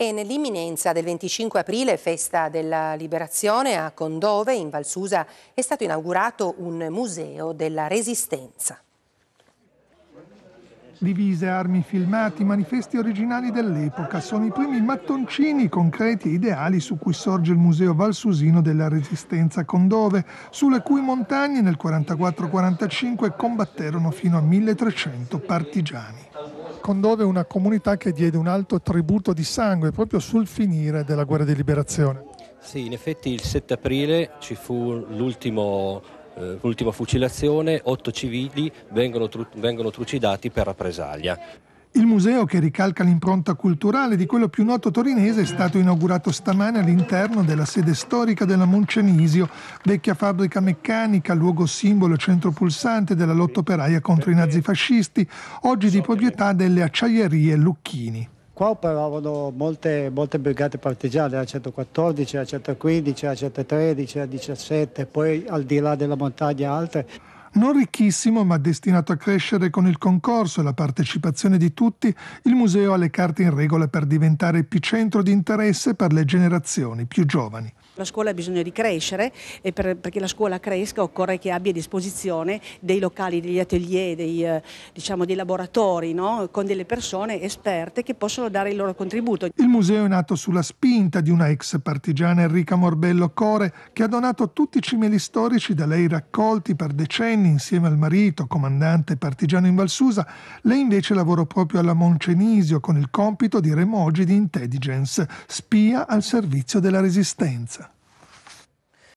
E nell'imminenza del 25 aprile, festa della liberazione, a Condove, in Valsusa, è stato inaugurato un museo della resistenza. Divise, armi, filmati, manifesti originali dell'epoca sono i primi mattoncini concreti e ideali su cui sorge il Museo Valsusino della Resistenza Condove, sulle cui montagne nel 44-45 combatterono fino a 1300 partigiani ricondove una comunità che diede un alto tributo di sangue proprio sul finire della guerra di liberazione. Sì, in effetti il 7 aprile ci fu l'ultimo eh, l'ultima fucilazione, otto civili vengono, tru- vengono trucidati per rappresaglia. Il museo, che ricalca l'impronta culturale di quello più noto torinese, è stato inaugurato stamane all'interno della sede storica della Moncenisio, vecchia fabbrica meccanica, luogo simbolo e centro pulsante della lotta operaia contro i nazifascisti, oggi di proprietà delle acciaierie Lucchini. Qua operavano molte, molte brigate partigiane, la 114, la 115, la 113, la 17, poi al di là della montagna altre. Non ricchissimo, ma destinato a crescere con il concorso e la partecipazione di tutti, il museo ha le carte in regola per diventare epicentro di interesse per le generazioni più giovani. La scuola ha bisogno di crescere e per, perché la scuola cresca occorre che abbia a disposizione dei locali, degli atelier, dei, eh, diciamo, dei laboratori no? con delle persone esperte che possono dare il loro contributo. Il museo è nato sulla spinta di una ex partigiana Enrica Morbello Core che ha donato tutti i cimeli storici da lei raccolti per decenni insieme al marito, comandante partigiano in Valsusa. Lei invece lavorò proprio alla Moncenisio con il compito di remogi di intelligence, spia al servizio della resistenza.